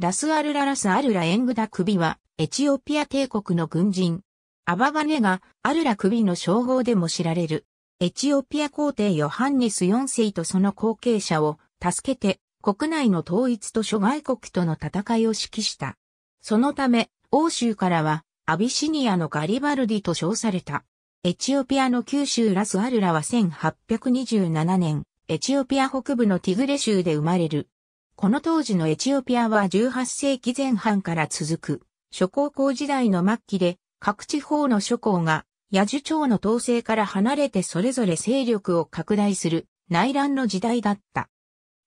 ラスアルララスアルラエングダ首は、エチオピア帝国の軍人。アババネが、アルラ首の称号でも知られる。エチオピア皇帝ヨハンネス4世とその後継者を、助けて、国内の統一と諸外国との戦いを指揮した。そのため、欧州からは、アビシニアのガリバルディと称された。エチオピアの九州ラスアルラは1827年、エチオピア北部のティグレ州で生まれる。この当時のエチオピアは18世紀前半から続く、諸高校時代の末期で、各地方の諸校が、野樹町の統制から離れてそれぞれ勢力を拡大する内乱の時代だった。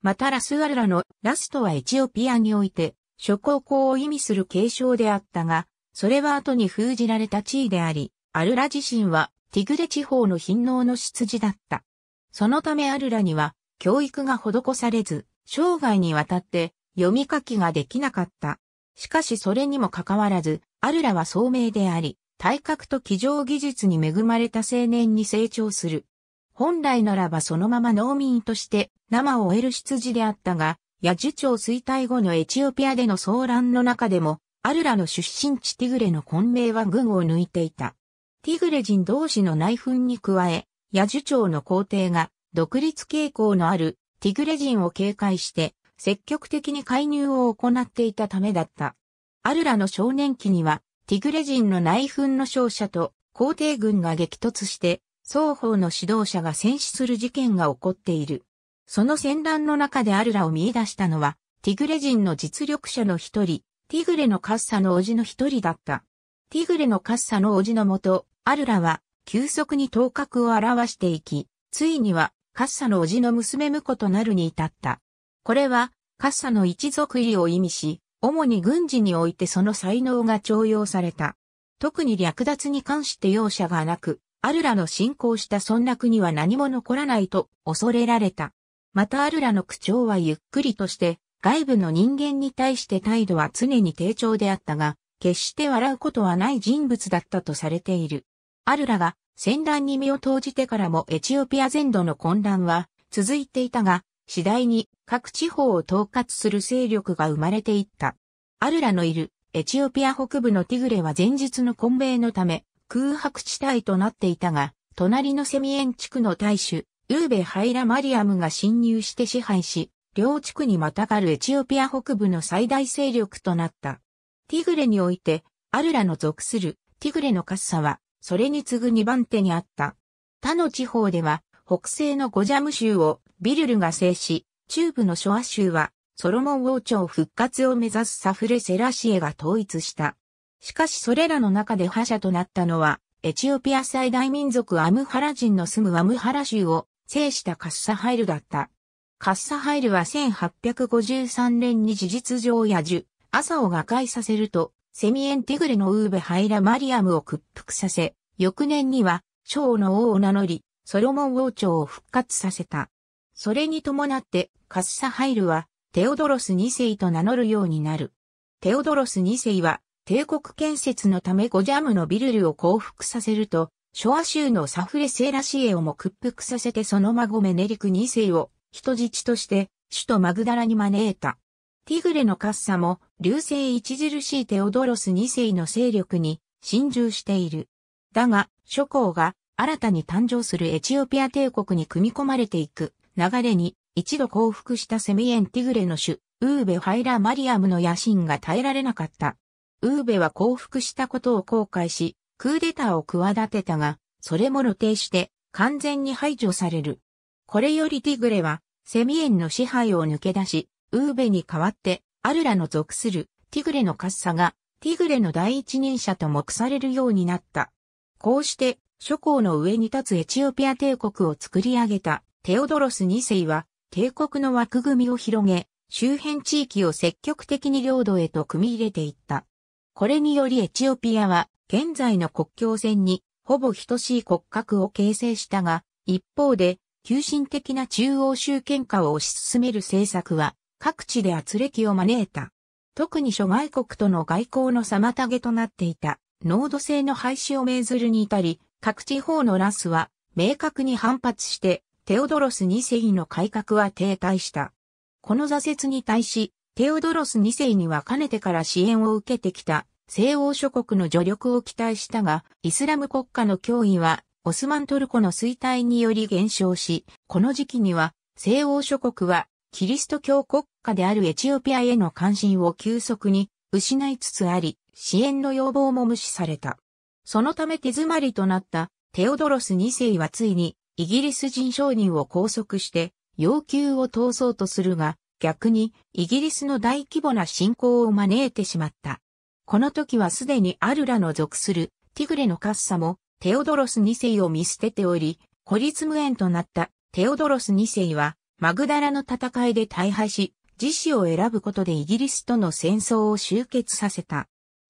またラスアルラのラストはエチオピアにおいて、諸高校を意味する継承であったが、それは後に封じられた地位であり、アルラ自身はティグレ地方の貧農の出自だった。そのためアルラには教育が施されず、生涯にわたって読み書きができなかった。しかしそれにもかかわらず、アルラは聡明であり、体格と騎乗技術に恵まれた青年に成長する。本来ならばそのまま農民として生を得る出自であったが、野樹町衰退後のエチオピアでの騒乱の中でも、アルラの出身地ティグレの混迷は群を抜いていた。ティグレ人同士の内紛に加え、野樹町の皇帝が独立傾向のあるティグレ人を警戒して、積極的に介入を行っていたためだった。アルラの少年期には、ティグレ人の内紛の勝者と皇帝軍が激突して、双方の指導者が戦死する事件が起こっている。その戦乱の中でアルラを見出したのは、ティグレ人の実力者の一人、ティグレのカッサの叔父の一人だった。ティグレのカッサの叔父のもと、アルラは急速に頭角を表していき、ついにはカッサの叔父の娘婿となるに至った。これは、カッサの一族入りを意味し、主に軍事においてその才能が徴用された。特に略奪に関して容赦がなく、アルラの信仰したそんな国は何も残らないと恐れられた。またアルラの口調はゆっくりとして、外部の人間に対して態度は常に低調であったが、決して笑うことはない人物だったとされている。アルラが戦乱に身を投じてからもエチオピア全土の混乱は続いていたが、次第に各地方を統括する勢力が生まれていった。アルラのいるエチオピア北部のティグレは前日の混米のため空白地帯となっていたが、隣のセミエン地区の大主、ウーベ・ハイラ・マリアムが侵入して支配し、両地区にまたがるエチオピア北部の最大勢力となった。ティグレにおいて、アルラの属するティグレのカッサは、それに次ぐ2番手にあった。他の地方では、北西のゴジャム州をビルルが制し、中部のショア州はソロモン王朝復活を目指すサフレ・セラシエが統一した。しかしそれらの中で覇者となったのは、エチオピア最大民族アムハラ人の住むアムハラ州を制したカッサハイルだった。カッサハイルは1853年に事実上野獣、朝を瓦解させると、セミエンテグレのウーベ・ハイラ・マリアムを屈服させ、翌年には、蝶の王を名乗り、ソロモン王朝を復活させた。それに伴って、カッサハイルは、テオドロス2世と名乗るようになる。テオドロス2世は、帝国建設のためゴジャムのビルルを降伏させると、ショア州のサフレ・セーラシエをも屈服させてその孫メネリク2世を人質として首都マグダラに招いた。ティグレのカッサも、流星著しいテオドロス2世の勢力に侵入している。だが、諸侯が新たに誕生するエチオピア帝国に組み込まれていく流れに、一度降伏したセミエン・ティグレの主、ウーベ・ハイラ・マリアムの野心が耐えられなかった。ウーベは降伏したことを後悔し、クーデターを企てたが、それも露呈して完全に排除される。これよりティグレは、セミエンの支配を抜け出し、ウーベに代わって、アルラの属するティグレのカッサが、ティグレの第一人者と目されるようになった。こうして、諸侯の上に立つエチオピア帝国を作り上げたテオドロス2世は、帝国の枠組みを広げ、周辺地域を積極的に領土へと組み入れていった。これによりエチオピアは、現在の国境線に、ほぼ等しい骨格を形成したが、一方で、急進的な中央集権化を推し進める政策は、各地で圧力を招いた。特に諸外国との外交の妨げとなっていた、濃度性の廃止を命ずるに至り、各地方のラスは明確に反発して、テオドロス2世の改革は停滞した。この挫折に対し、テオドロス2世にはかねてから支援を受けてきた西欧諸国の助力を期待したが、イスラム国家の脅威はオスマントルコの衰退により減少し、この時期には西欧諸国はキリスト教国家であるエチオピアへの関心を急速に失いつつあり、支援の要望も無視された。そのため手詰まりとなったテオドロス2世はついにイギリス人商人を拘束して要求を通そうとするが、逆にイギリスの大規模な侵攻を招いてしまった。この時はすでにアルラの属するティグレのカッサもテオドロス2世を見捨てており、孤立無縁となったテオドロス2世はマグダラの戦いで大敗し、自死を選ぶことでイギリスとの戦争を終結させた。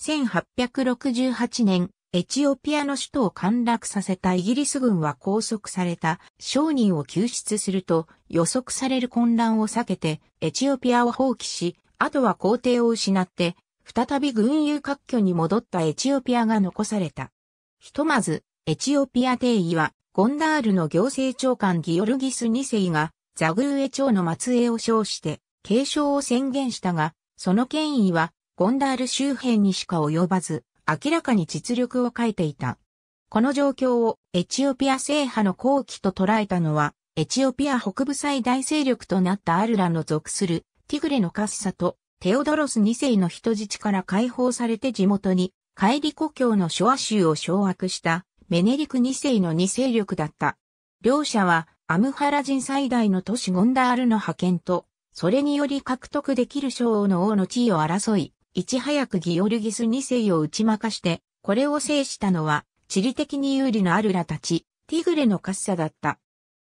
1868年、エチオピアの首都を陥落させたイギリス軍は拘束された商人を救出すると予測される混乱を避けてエチオピアを放棄し、あとは皇帝を失って再び軍友割拠に戻ったエチオピアが残された。ひとまず、エチオピア帝位はゴンダールの行政長官ギオルギス2世がザグーエ朝の末裔を称して、継承を宣言したが、その権威は、ゴンダール周辺にしか及ばず、明らかに実力を欠いていた。この状況をエチオピア制覇の後期と捉えたのは、エチオピア北部最大勢力となったアルラの属するティグレのカッサとテオドロス2世の人質から解放されて地元に帰り故郷のショア州を掌握したメネリク2世の2勢力だった。両者はアムハラ人最大の都市ゴンダールの派遣と、それにより獲得できる王の王の地位を争い、いち早くギオルギス2世を打ち負かして、これを制したのは、地理的に有利なアルラたち、ティグレのカッサだった。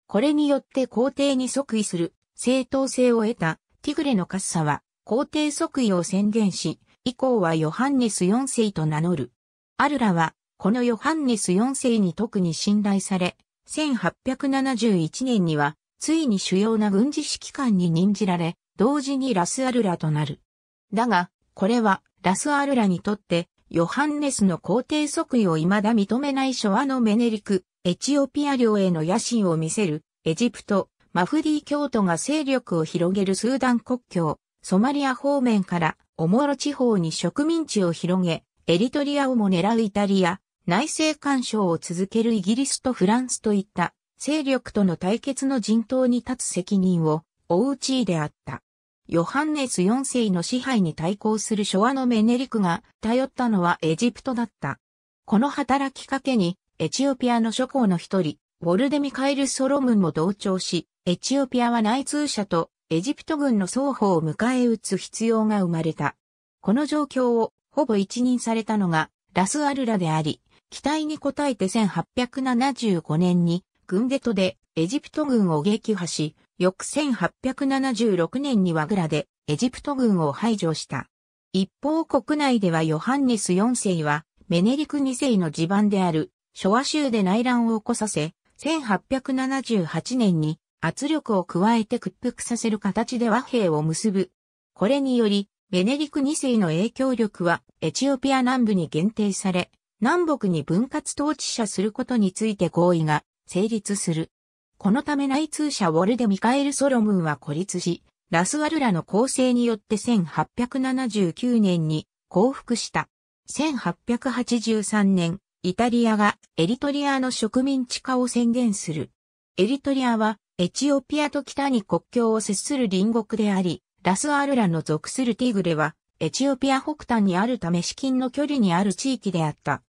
これによって皇帝に即位する正当性を得たティグレのカッサは皇帝即位を宣言し、以降はヨハンネス4世と名乗る。アルラはこのヨハンネス4世に特に信頼され、1871年には、ついに主要な軍事指揮官に任じられ、同時にラスアルラとなる。だが、これは、ラスアルラにとって、ヨハンネスの皇帝即位を未だ認めない諸話のメネリク、エチオピア領への野心を見せる、エジプト、マフディ教徒が勢力を広げるスーダン国境、ソマリア方面から、オモロ地方に植民地を広げ、エリトリアをも狙うイタリア、内政干渉を続けるイギリスとフランスといった勢力との対決の陣頭に立つ責任を負う地位であった。ヨハンネス4世の支配に対抗する昭和のメネリクが頼ったのはエジプトだった。この働きかけにエチオピアの諸侯の一人、ウォルデミカエル・ソロムンも同調し、エチオピアは内通者とエジプト軍の双方を迎え撃つ必要が生まれた。この状況をほぼ一任されたのがラスアルラであり、期待に応えて1875年に軍デトでエジプト軍を撃破し、翌1876年にはグラでエジプト軍を排除した。一方国内ではヨハンネス4世はメネリク2世の地盤である諸和州で内乱を起こさせ、1878年に圧力を加えて屈服させる形で和平を結ぶ。これにより、ベネリク2世の影響力はエチオピア南部に限定され、南北に分割統治者することについて合意が成立する。このため内通者ウォルデ・ミカエル・ソロムンは孤立し、ラスワルラの構成によって1879年に降伏した。1883年、イタリアがエリトリアの植民地化を宣言する。エリトリアはエチオピアと北に国境を接する隣国であり、ラスアルラの属するティグレはエチオピア北端にあるため至近の距離にある地域であった。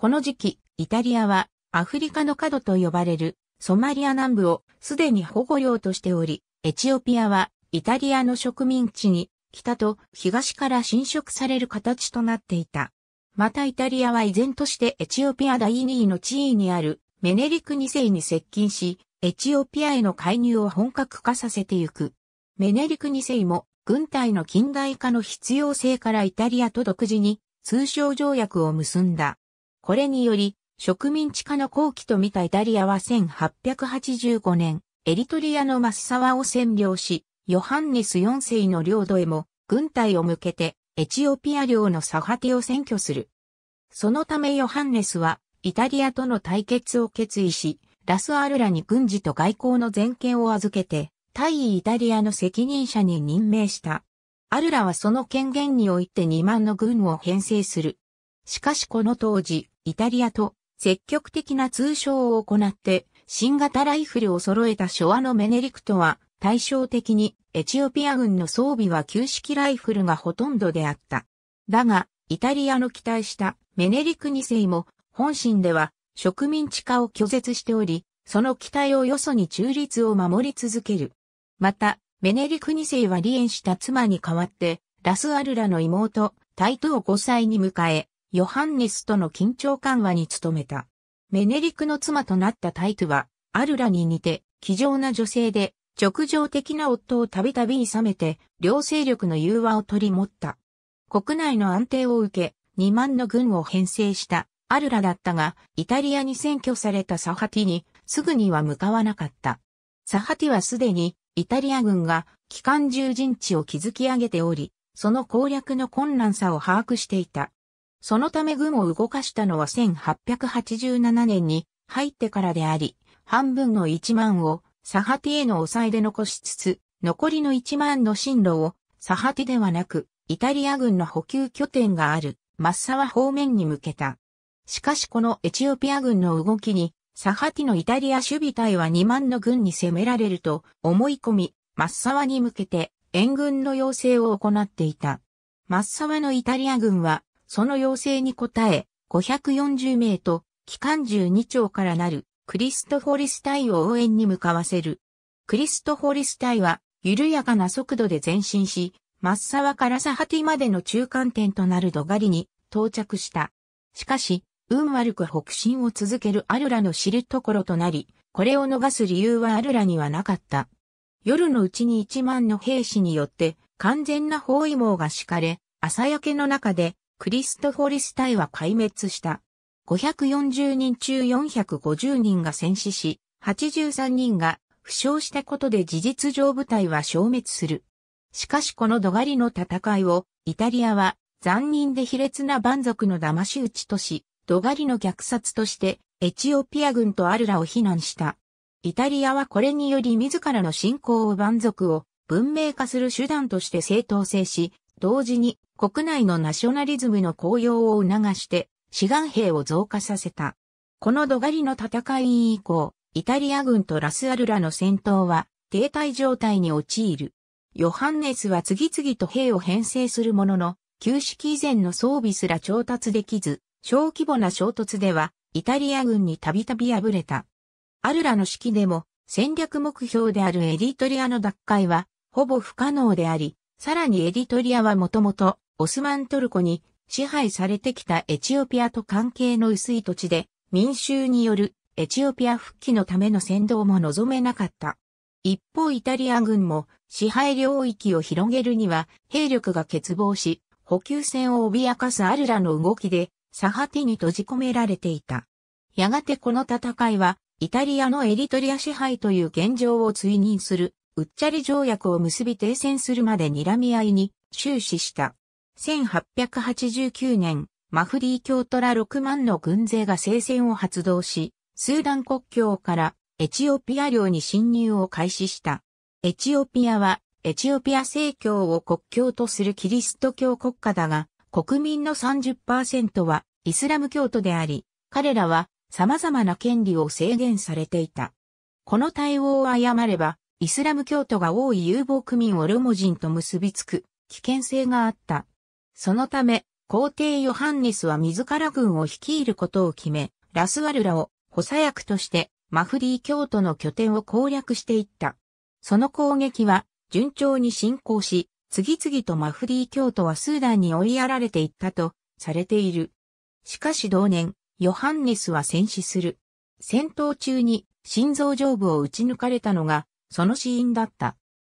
この時期、イタリアはアフリカの角と呼ばれるソマリア南部をすでに保護領としており、エチオピアはイタリアの植民地に北と東から侵食される形となっていた。またイタリアは依然としてエチオピア第2位の地位にあるメネリク2世に接近し、エチオピアへの介入を本格化させてゆく。メネリク2世も軍隊の近代化の必要性からイタリアと独自に通商条約を結んだ。これにより、植民地化の後期と見たイタリアは1885年、エリトリアのマスサワを占領し、ヨハンネス4世の領土へも軍隊を向けてエチオピア領のサハティを占拠する。そのためヨハンネスはイタリアとの対決を決意し、ラスアルラに軍事と外交の全権を預けて、対イタリアの責任者に任命した。アルラはその権限において2万の軍を編成する。しかしこの当時、イタリアと積極的な通商を行って、新型ライフルを揃えた昭和のメネリクトは、対照的にエチオピア軍の装備は旧式ライフルがほとんどであった。だが、イタリアの期待したメネリク2世も、本心では植民地化を拒絶しており、その期待をよそに中立を守り続ける。また、メネリク2世は離縁した妻に代わって、ラスアルラの妹、タイトを5歳に迎え、ヨハンネスとの緊張緩和に努めた。メネリクの妻となったタイトは、アルラに似て、気丈な女性で、直情的な夫をたびたび諌めて、両勢力の融和を取り持った。国内の安定を受け、2万の軍を編成したアルラだったが、イタリアに占拠されたサハティに、すぐには向かわなかった。サハティはすでに、イタリア軍が、機関銃陣地を築き上げており、その攻略の困難さを把握していた。そのため軍を動かしたのは1887年に入ってからであり、半分の1万をサハティへの抑えで残しつつ、残りの1万の進路をサハティではなく、イタリア軍の補給拠点があるマッサワ方面に向けた。しかしこのエチオピア軍の動きに、サハティのイタリア守備隊は2万の軍に攻められると思い込み、マッサワに向けて援軍の要請を行っていた。マッサワのイタリア軍はその要請に応え、540名と、機関12丁からなる、クリストフォリス隊を応援に向かわせる。クリストフォリス隊は、緩やかな速度で前進し、マッサワからサハティまでの中間点となるドガリに到着した。しかし、運悪く北進を続けるアルラの知るところとなり、これを逃す理由はアルラにはなかった。夜のうちに1万の兵士によって完全な包囲網が敷かれ、朝焼けの中でクリストフォリス隊は壊滅した。540人中450人が戦死し、83人が負傷したことで事実上部隊は消滅する。しかしこのドガリの戦いを、イタリアは残忍で卑劣な蛮族の騙し討ちとし、ドガリの虐殺としてエチオピア軍とアルラを非難した。イタリアはこれにより自らの信仰を蛮族を文明化する手段として正当性し、同時に国内のナショナリズムの高揚を促して、志願兵を増加させた。このドガリの戦い以降、イタリア軍とラスアルラの戦闘は停滞状態に陥る。ヨハンネスは次々と兵を編成するものの、旧式以前の装備すら調達できず、小規模な衝突では、イタリア軍にたびたび敗れた。アルラの式でも、戦略目標であるエディトリアの奪回は、ほぼ不可能であり、さらにエディトリアはもともと、オスマントルコに支配されてきたエチオピアと関係の薄い土地で民衆によるエチオピア復帰のための先導も望めなかった。一方イタリア軍も支配領域を広げるには兵力が欠乏し、補給線を脅かすアルラの動きで、サハティに閉じ込められていた。やがてこの戦いは、イタリアのエリトリア支配という現状を追認する、ウッチャリ条約を結び停戦するまで睨み合いに終始した。1889年、マフディ教トラ6万の軍勢が聖戦を発動し、スーダン国境からエチオピア領に侵入を開始した。エチオピアは、エチオピア正教を国教とするキリスト教国家だが、国民の30%はイスラム教徒であり、彼らは様々な権利を制限されていた。この対応を誤れば、イスラム教徒が多い遊牧民をロモ人と結びつく危険性があった。そのため、皇帝ヨハンネスは自ら軍を率いることを決め、ラスワルラを補佐役としてマフディ教徒の拠点を攻略していった。その攻撃は順調に進行し、次々とマフディ教徒はスーダンに追いやられていったとされている。しかし同年、ヨハンネスは戦死する。戦闘中に心臓上部を撃ち抜かれたのがその死因だった。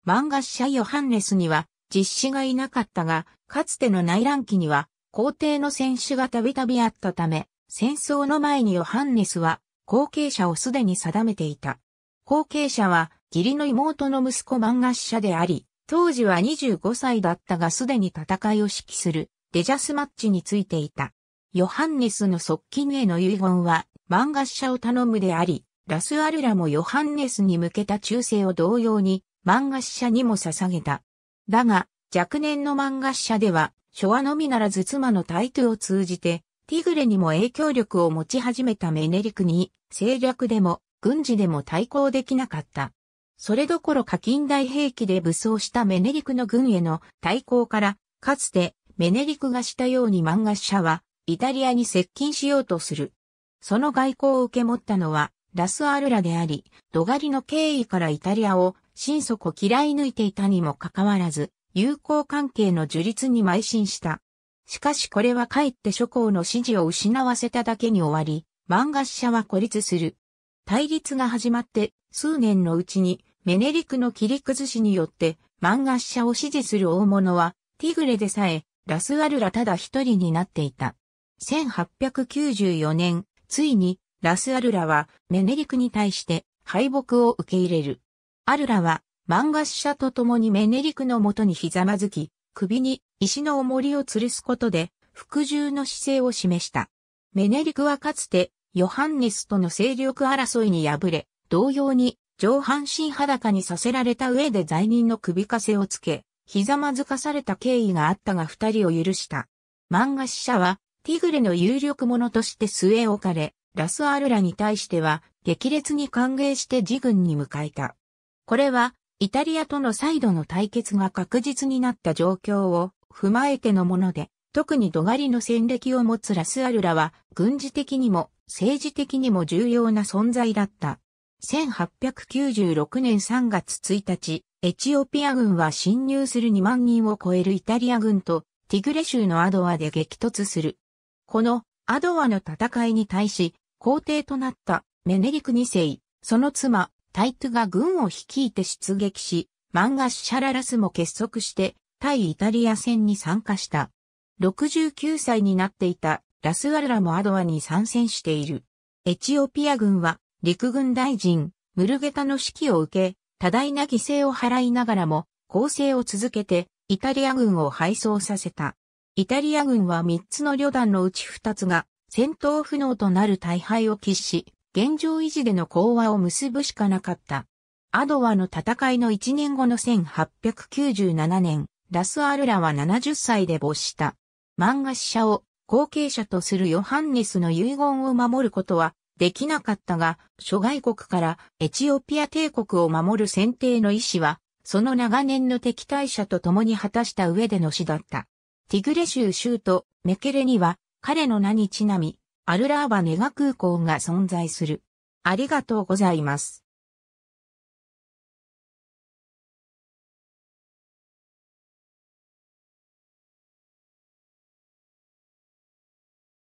漫画者ヨハンネスには実施がいなかったが、かつての内乱期には、皇帝の選手がたびたびあったため、戦争の前にヨハンネスは、後継者をすでに定めていた。後継者は、義理の妹の息子漫画者であり、当時は25歳だったがすでに戦いを指揮する、デジャスマッチについていた。ヨハンネスの側近への遺言は、漫画者を頼むであり、ラスアルラもヨハンネスに向けた忠誠を同様に、漫画者にも捧げた。だが、若年の漫画社では、昭和のみならず妻のタイトを通じて、ティグレにも影響力を持ち始めたメネリクに、政略でも、軍事でも対抗できなかった。それどころか近代兵器で武装したメネリクの軍への対抗から、かつてメネリクがしたように漫画社は、イタリアに接近しようとする。その外交を受け持ったのは、ラスアルラであり、ドガリの経緯からイタリアを心底嫌い抜いていたにもかかわらず、友好関係の樹立に邁進した。しかしこれはかえって諸侯の支持を失わせただけに終わり、漫画者は孤立する。対立が始まって数年のうちにメネリクの切り崩しによって漫画者を支持する大物はティグレでさえラスアルラただ一人になっていた。1894年、ついにラスアルラはメネリクに対して敗北を受け入れる。アルラは、漫画使者と共にメネリクのもとにひざまずき、首に石の重りを吊るすことで、服従の姿勢を示した。メネリクはかつて、ヨハンネスとの勢力争いに敗れ、同様に上半身裸にさせられた上で罪人の首かせをつけ、ひざまずかされた経緯があったが二人を許した。漫画死者は、ティグレの有力者として据え置かれ、ラスアルラに対しては、激烈に歓迎して自軍に迎えた。これは、イタリアとの再度の対決が確実になった状況を踏まえてのもので、特にドガリの戦歴を持つラスアルラは、軍事的にも政治的にも重要な存在だった。1896年3月1日、エチオピア軍は侵入する2万人を超えるイタリア軍と、ティグレ州のアドアで激突する。このアドアの戦いに対し、皇帝となったメネリク2世、その妻、タイトが軍を率いて出撃し、マンガシシャララスも結束して対イタリア戦に参加した。69歳になっていたラスアルラもアドアに参戦している。エチオピア軍は陸軍大臣ムルゲタの指揮を受け、多大な犠牲を払いながらも攻勢を続けてイタリア軍を敗走させた。イタリア軍は3つの旅団のうち2つが戦闘不能となる大敗を喫し、現状維持での講和を結ぶしかなかった。アドワの戦いの1年後の1897年、ラスアルラは70歳で没した。漫画死者を後継者とするヨハンネスの遺言を守ることはできなかったが、諸外国からエチオピア帝国を守る選定の意思は、その長年の敵対者と共に果たした上での死だった。ティグレ州州都メケレには彼の名にちなみ、アルラーバネガ空港が存在する。ありがとうございます。